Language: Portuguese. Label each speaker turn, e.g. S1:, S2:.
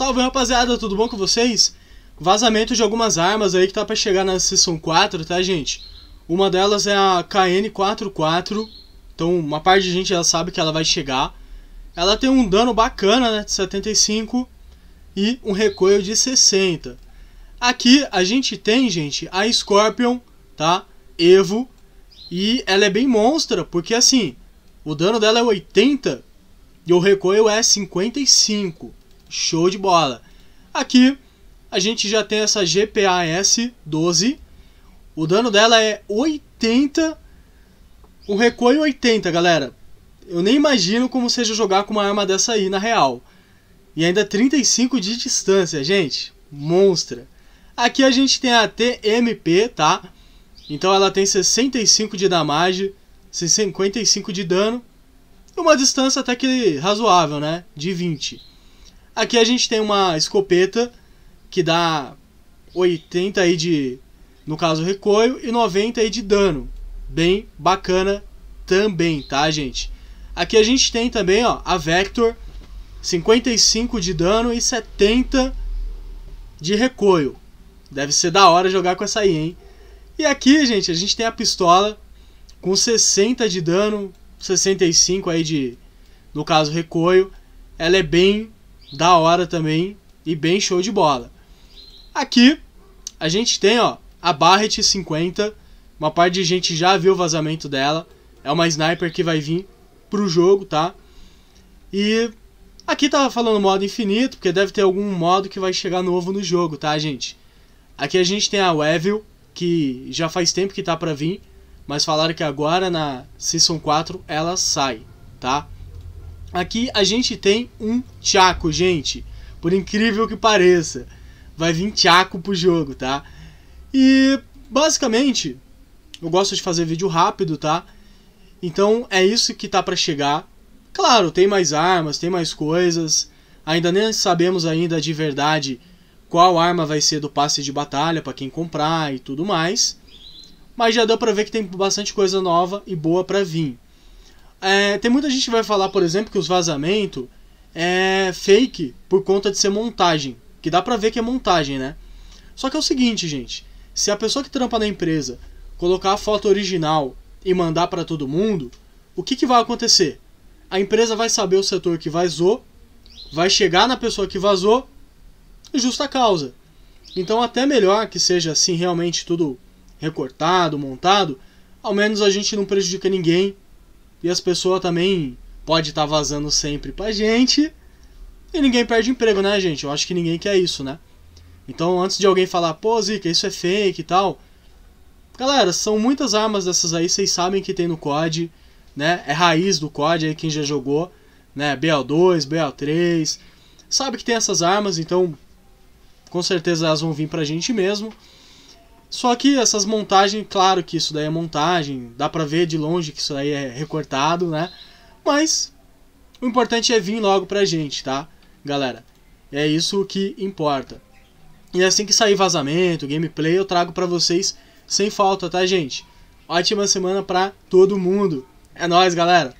S1: Salve rapaziada, tudo bom com vocês? Vazamento de algumas armas aí que tá pra chegar na sessão 4, tá gente? Uma delas é a KN44, então uma parte de gente já sabe que ela vai chegar. Ela tem um dano bacana, né, de 75 e um recuo de 60. Aqui a gente tem, gente, a Scorpion, tá? Evo. E ela é bem monstra, porque assim, o dano dela é 80 e o recuo é 55. Show de bola! Aqui a gente já tem essa GPAS 12. O dano dela é 80. O recuo 80, galera. Eu nem imagino como seja jogar com uma arma dessa aí na real. E ainda 35 de distância, gente. Monstra. Aqui a gente tem a TMP, tá? Então ela tem 65 de damage, 55 de dano. Uma distância até que razoável, né? De 20. Aqui a gente tem uma escopeta que dá 80 aí de, no caso, recolho e 90 aí de dano. Bem bacana também, tá, gente? Aqui a gente tem também, ó, a Vector, 55 de dano e 70 de recolho. Deve ser da hora jogar com essa aí, hein? E aqui, gente, a gente tem a pistola com 60 de dano, 65 aí de, no caso, recolho. Ela é bem da hora também e bem show de bola. Aqui a gente tem ó, a Barret 50, uma parte de gente já viu o vazamento dela, é uma sniper que vai vir pro jogo, tá? E aqui tava falando modo infinito, porque deve ter algum modo que vai chegar novo no jogo, tá, gente? Aqui a gente tem a Wevel, que já faz tempo que tá para vir, mas falaram que agora na Season 4 ela sai, tá? Aqui a gente tem um Chaco, gente. Por incrível que pareça, vai vir Chaco pro jogo, tá? E basicamente, eu gosto de fazer vídeo rápido, tá? Então é isso que tá para chegar. Claro, tem mais armas, tem mais coisas. Ainda nem sabemos ainda de verdade qual arma vai ser do passe de batalha para quem comprar e tudo mais. Mas já deu para ver que tem bastante coisa nova e boa para vir. É, tem muita gente que vai falar, por exemplo, que os vazamentos é fake por conta de ser montagem. Que dá pra ver que é montagem, né? Só que é o seguinte, gente. Se a pessoa que trampa na empresa colocar a foto original e mandar para todo mundo, o que, que vai acontecer? A empresa vai saber o setor que vazou, vai chegar na pessoa que vazou, justa causa. Então, até melhor que seja assim realmente tudo recortado, montado, ao menos a gente não prejudica ninguém, e as pessoas também pode estar tá vazando sempre pra gente. E ninguém perde emprego, né, gente? Eu acho que ninguém quer isso, né? Então, antes de alguém falar, pô, Zica, isso é fake e tal. Galera, são muitas armas dessas aí, vocês sabem que tem no COD, né? É raiz do COD aí, quem já jogou, né? BL2, BL3. Sabe que tem essas armas, então com certeza elas vão vir pra gente mesmo. Só que essas montagens, claro que isso daí é montagem, dá pra ver de longe que isso daí é recortado, né? Mas o importante é vir logo pra gente, tá? Galera, é isso que importa. E é assim que sair vazamento, gameplay, eu trago pra vocês sem falta, tá, gente? Ótima semana pra todo mundo. É nóis, galera!